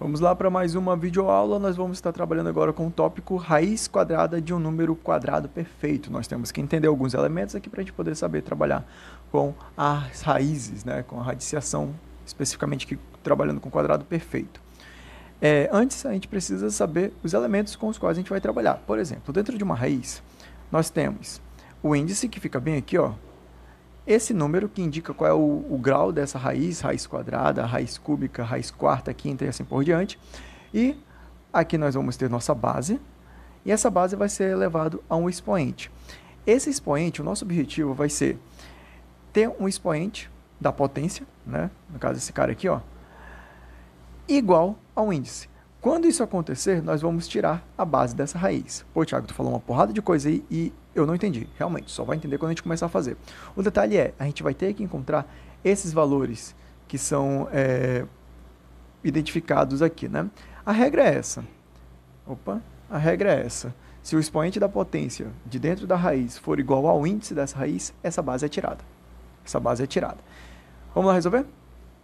Vamos lá para mais uma videoaula. Nós vamos estar trabalhando agora com o tópico raiz quadrada de um número quadrado perfeito. Nós temos que entender alguns elementos aqui para a gente poder saber trabalhar com as raízes, né? com a radiciação, especificamente aqui, trabalhando com quadrado perfeito. É, antes, a gente precisa saber os elementos com os quais a gente vai trabalhar. Por exemplo, dentro de uma raiz, nós temos o índice, que fica bem aqui, ó, esse número que indica qual é o, o grau dessa raiz, raiz quadrada, raiz cúbica, raiz quarta, quinta e assim por diante. E aqui nós vamos ter nossa base, e essa base vai ser elevado a um expoente. Esse expoente, o nosso objetivo vai ser ter um expoente da potência, né? no caso esse cara aqui, ó, igual ao índice. Quando isso acontecer, nós vamos tirar a base dessa raiz. Pô, Thiago, tu falou uma porrada de coisa aí e eu não entendi, realmente, só vai entender quando a gente começar a fazer. O detalhe é, a gente vai ter que encontrar esses valores que são é, identificados aqui, né? A regra é essa. Opa, a regra é essa. Se o expoente da potência de dentro da raiz for igual ao índice dessa raiz, essa base é tirada. Essa base é tirada. Vamos lá resolver?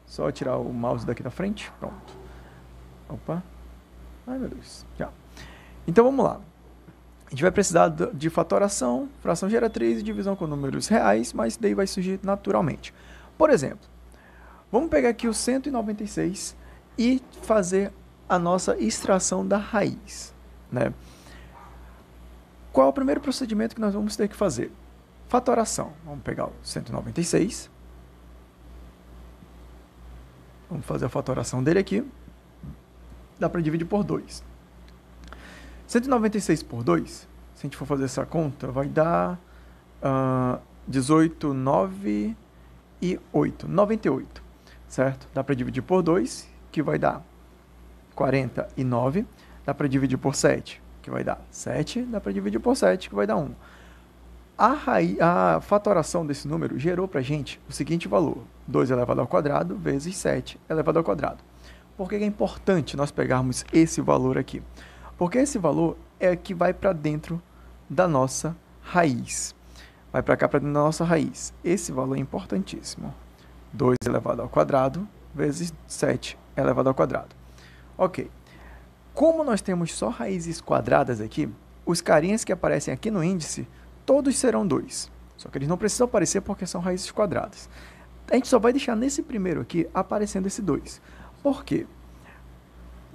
Só tirar o mouse daqui da frente. Pronto. Opa. Ai, meu Deus. Já. Então, vamos lá. A gente vai precisar de fatoração, fração geratriz e divisão com números reais, mas daí vai surgir naturalmente. Por exemplo, vamos pegar aqui o 196 e fazer a nossa extração da raiz. Né? Qual é o primeiro procedimento que nós vamos ter que fazer? Fatoração. Vamos pegar o 196. Vamos fazer a fatoração dele aqui. Dá para dividir por 2. 196 por 2, se a gente for fazer essa conta, vai dar uh, 18, 9 e 8, 98, certo? Dá para dividir por 2, que vai dar 49. Dá para dividir por 7, que vai dar 7. Dá para dividir por 7, que vai dar 1. A, raiz, a fatoração desse número gerou para a gente o seguinte valor, 2 elevado ao quadrado vezes 7 elevado ao quadrado. Por que é importante nós pegarmos esse valor aqui? Porque esse valor é que vai para dentro da nossa raiz. Vai para cá, para dentro da nossa raiz. Esse valor é importantíssimo. 2 elevado ao quadrado vezes 7 elevado ao quadrado. Ok. Como nós temos só raízes quadradas aqui, os carinhas que aparecem aqui no índice, todos serão 2. Só que eles não precisam aparecer porque são raízes quadradas. A gente só vai deixar nesse primeiro aqui aparecendo esse 2. Por quê?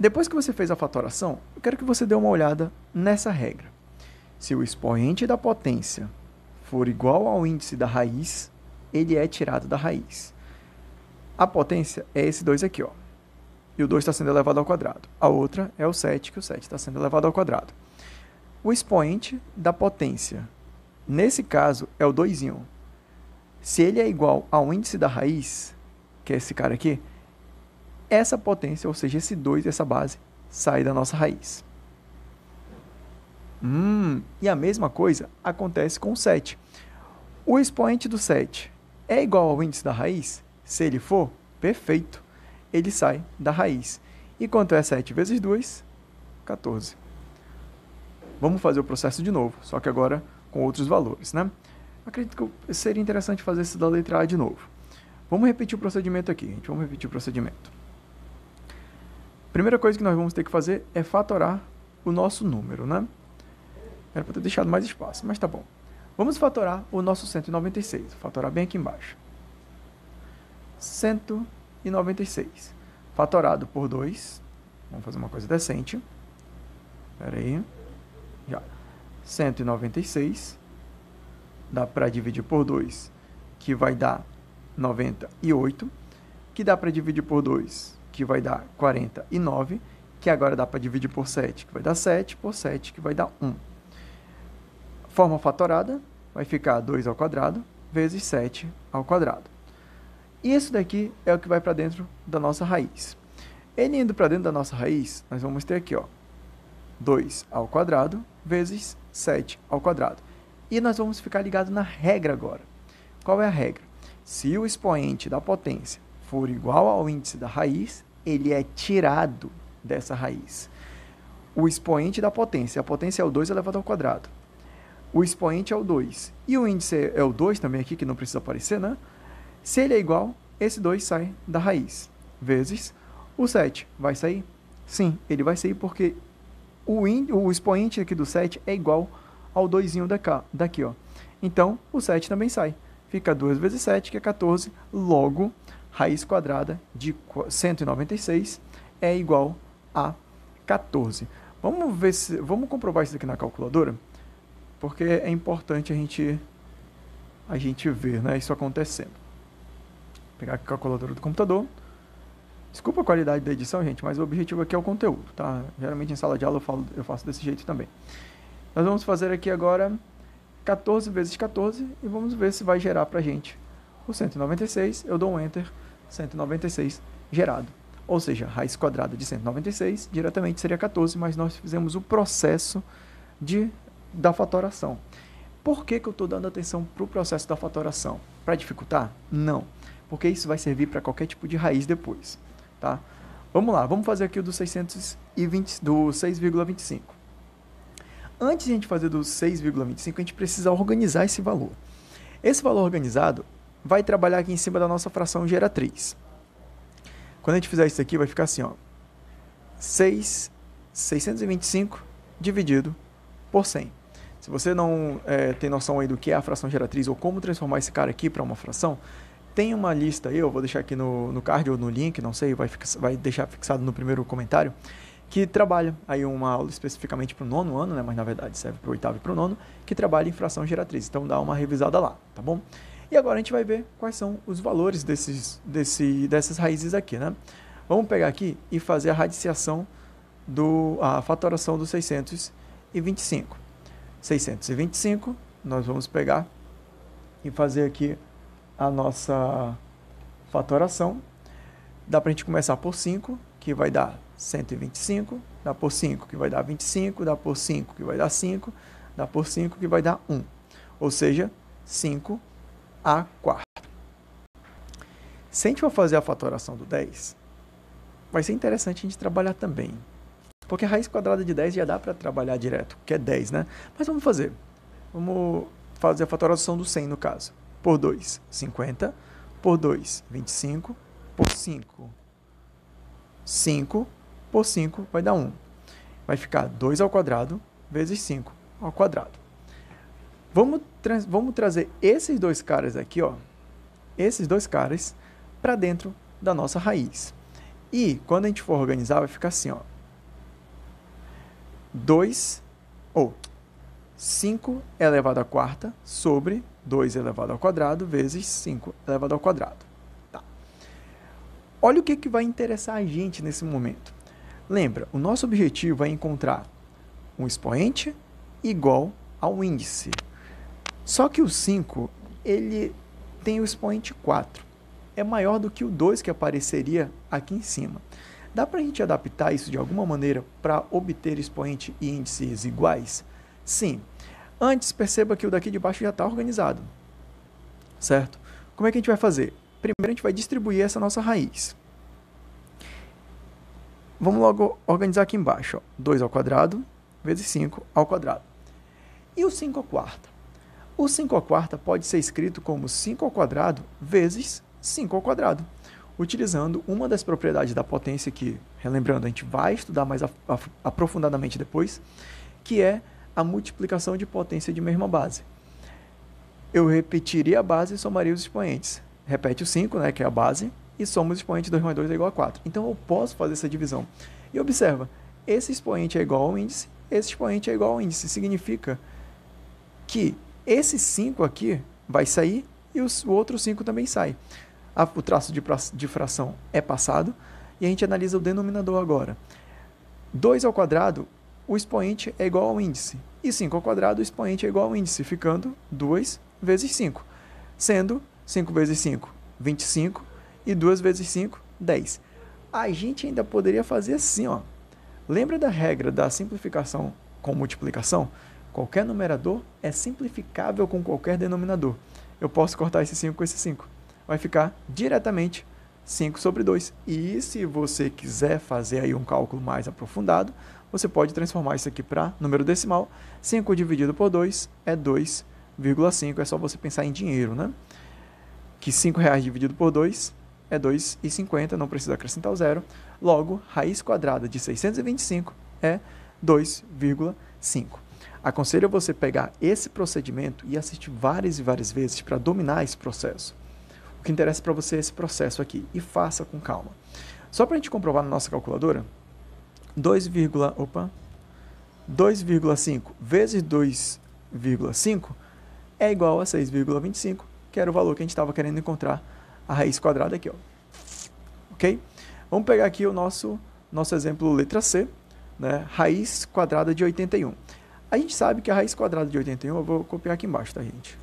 Depois que você fez a fatoração, eu quero que você dê uma olhada nessa regra. Se o expoente da potência for igual ao índice da raiz, ele é tirado da raiz. A potência é esse 2 aqui, ó. E o 2 está sendo elevado ao quadrado. A outra é o 7, que o 7 está sendo elevado ao quadrado. O expoente da potência, nesse caso, é o 2. Se ele é igual ao índice da raiz, que é esse cara aqui, essa potência, ou seja, esse 2, essa base, sai da nossa raiz. Hum, e a mesma coisa acontece com o 7. O expoente do 7 é igual ao índice da raiz? Se ele for, perfeito, ele sai da raiz. E quanto é 7 vezes 2? 14. Vamos fazer o processo de novo, só que agora com outros valores, né? Acredito que seria interessante fazer isso da letra A de novo. Vamos repetir o procedimento aqui, gente. Vamos repetir o procedimento. Primeira coisa que nós vamos ter que fazer é fatorar o nosso número, né? Era para ter deixado mais espaço, mas tá bom. Vamos fatorar o nosso 196. Fatorar bem aqui embaixo. 196. Fatorado por 2. Vamos fazer uma coisa decente. Espera aí. Já. 196. Dá para dividir por 2, que vai dar 98. Que dá para dividir por 2, que vai dar 49, que agora dá para dividir por 7, que vai dar 7, por 7, que vai dar 1. Forma fatorada vai ficar 2 ao quadrado vezes 7 ao quadrado. E isso daqui é o que vai para dentro da nossa raiz. Ele indo para dentro da nossa raiz, nós vamos ter aqui, ó, 2 ao quadrado vezes 7 ao quadrado. E nós vamos ficar ligados na regra agora. Qual é a regra? Se o expoente da potência for igual ao índice da raiz, ele é tirado dessa raiz. O expoente da potência, a potência é o 2 elevado ao quadrado. O expoente é o 2. E o índice é o 2 também aqui, que não precisa aparecer, né? Se ele é igual, esse 2 sai da raiz. Vezes o 7. Vai sair? Sim, ele vai sair porque o, in, o expoente aqui do 7 é igual ao 2 da daqui. Ó. Então, o 7 também sai. Fica 2 vezes 7, que é 14. Logo, raiz quadrada de 196 é igual a 14. Vamos ver se vamos comprovar isso aqui na calculadora, porque é importante a gente a gente ver, né, isso acontecendo. Vou pegar a calculadora do computador. Desculpa a qualidade da edição, gente, mas o objetivo aqui é o conteúdo, tá? Geralmente em sala de aula eu, falo, eu faço desse jeito também. Nós vamos fazer aqui agora 14 vezes 14 e vamos ver se vai gerar pra gente o 196, eu dou um Enter, 196 gerado. Ou seja, raiz quadrada de 196 diretamente seria 14, mas nós fizemos o processo de, da fatoração. Por que, que eu estou dando atenção para o processo da fatoração? Para dificultar? Não, porque isso vai servir para qualquer tipo de raiz depois. Tá? Vamos lá, vamos fazer aqui o do 620, do 6,25. Antes de a gente fazer do 6,25, a gente precisa organizar esse valor. Esse valor organizado vai trabalhar aqui em cima da nossa fração geratriz. Quando a gente fizer isso aqui, vai ficar assim, ó. 6, dividido por 100. Se você não é, tem noção aí do que é a fração geratriz ou como transformar esse cara aqui para uma fração, tem uma lista aí, eu vou deixar aqui no, no card ou no link, não sei, vai, vai deixar fixado no primeiro comentário, que trabalha aí uma aula especificamente para o nono ano, né, mas na verdade serve para o oitavo e para o nono, que trabalha em fração geratriz. Então dá uma revisada lá, tá bom? E agora a gente vai ver quais são os valores desses, desse, dessas raízes aqui, né? Vamos pegar aqui e fazer a radiciação do a fatoração dos 625. 625, nós vamos pegar e fazer aqui a nossa fatoração. Dá para a gente começar por 5, que vai dar 125, dá por 5, que vai dar 25, dá por 5, que vai dar 5, dá por 5, que vai dar 1. Ou seja, 5 a 4. Se a gente for fazer a fatoração do 10, vai ser interessante a gente trabalhar também. Porque a raiz quadrada de 10 já dá para trabalhar direto, que é 10, né? Mas vamos fazer. Vamos fazer a fatoração do 100, no caso. Por 2, 50. Por 2, 25. Por 5, 5. Por 5 vai dar 1. Vai ficar 2 ao quadrado vezes 5 ao quadrado. Vamos, vamos trazer esses dois caras aqui, ó, esses dois caras, para dentro da nossa raiz. E quando a gente for organizar, vai ficar assim, ó. 2 ou 5 elevado à quarta sobre 2 elevado ao quadrado vezes 5 elevado ao quadrado. Tá. Olha o que, que vai interessar a gente nesse momento. Lembra, o nosso objetivo é encontrar um expoente igual ao índice. Só que o 5, ele tem o expoente 4. É maior do que o 2 que apareceria aqui em cima. Dá para a gente adaptar isso de alguma maneira para obter expoente e índices iguais? Sim. Antes, perceba que o daqui de baixo já está organizado. Certo? Como é que a gente vai fazer? Primeiro, a gente vai distribuir essa nossa raiz. Vamos logo organizar aqui embaixo. Ó. 2 ao quadrado vezes 5 ao quadrado. E o 5 ao quarto? O 5 ao quarta pode ser escrito como 5 ao quadrado vezes 5 ao quadrado, utilizando uma das propriedades da potência que, relembrando, a gente vai estudar mais aprofundadamente depois, que é a multiplicação de potência de mesma base. Eu repetiria a base e somaria os expoentes. Repete o 5, né, que é a base, e soma os expoentes 2 mais 2 é igual a 4. Então eu posso fazer essa divisão. E observa, esse expoente é igual ao índice, esse expoente é igual ao índice. Significa que esse 5 aqui vai sair e os, o outro 5 também sai. A, o traço de, de fração é passado e a gente analisa o denominador agora. 2 ao quadrado, o expoente é igual ao índice. E 5 ao quadrado, o expoente é igual ao índice, ficando 2 vezes 5. Sendo 5 vezes 5, 25. E 2 vezes 5, 10. A gente ainda poderia fazer assim, ó. Lembra da regra da simplificação com multiplicação? Qualquer numerador é simplificável com qualquer denominador. Eu posso cortar esse 5 com esse 5. Vai ficar diretamente 5 sobre 2. E se você quiser fazer aí um cálculo mais aprofundado, você pode transformar isso aqui para número decimal. 5 dividido por 2 é 2,5. É só você pensar em dinheiro, né? Que 5 reais dividido por 2 é 2,50, não precisa acrescentar o zero. Logo, raiz quadrada de 625 é 2,5. Aconselho você pegar esse procedimento e assistir várias e várias vezes para dominar esse processo. O que interessa para você é esse processo aqui e faça com calma. Só para a gente comprovar na nossa calculadora, 2, opa, 2,5 vezes 2,5 é igual a 6,25, que era o valor que a gente estava querendo encontrar a raiz quadrada aqui, ó. OK? Vamos pegar aqui o nosso nosso exemplo letra C, né? Raiz quadrada de 81. A gente sabe que a raiz quadrada de 81, eu vou copiar aqui embaixo, tá, gente?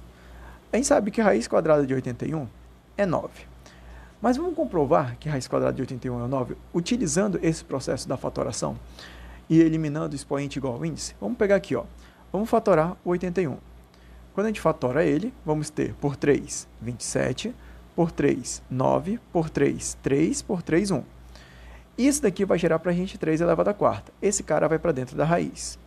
A gente sabe que a raiz quadrada de 81 é 9. Mas vamos comprovar que a raiz quadrada de 81 é 9 utilizando esse processo da fatoração e eliminando o expoente igual ao índice? Vamos pegar aqui, ó. Vamos fatorar o 81. Quando a gente fatora ele, vamos ter por 3, 27, por 3, 9, por 3, 3, por 3, 1. Isso daqui vai gerar para a gente 3 elevado à quarta. Esse cara vai para dentro da raiz.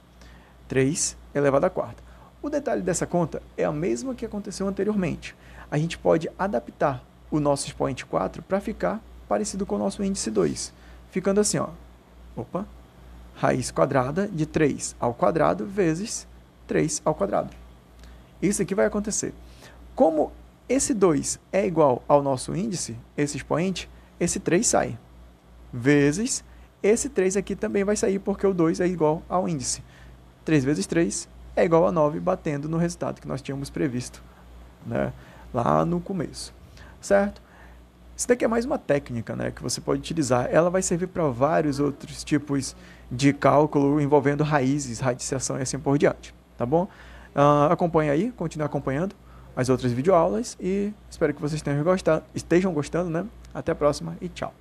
3 elevado à quarta. O detalhe dessa conta é a mesma que aconteceu anteriormente. A gente pode adaptar o nosso expoente 4 para ficar parecido com o nosso índice 2, ficando assim, ó. Opa. Raiz quadrada de 3 ao quadrado vezes 3 ao quadrado. Isso aqui vai acontecer. Como esse 2 é igual ao nosso índice, esse expoente, esse 3 sai. Vezes, esse 3 aqui também vai sair porque o 2 é igual ao índice. 3 vezes 3 é igual a 9, batendo no resultado que nós tínhamos previsto né? lá no começo, certo? Isso daqui é mais uma técnica né, que você pode utilizar. Ela vai servir para vários outros tipos de cálculo envolvendo raízes, radiciação e assim por diante, tá bom? Uh, ah, acompanhe aí, continue acompanhando as outras videoaulas e espero que vocês tenham gostado, estejam gostando, né? Até a próxima e tchau!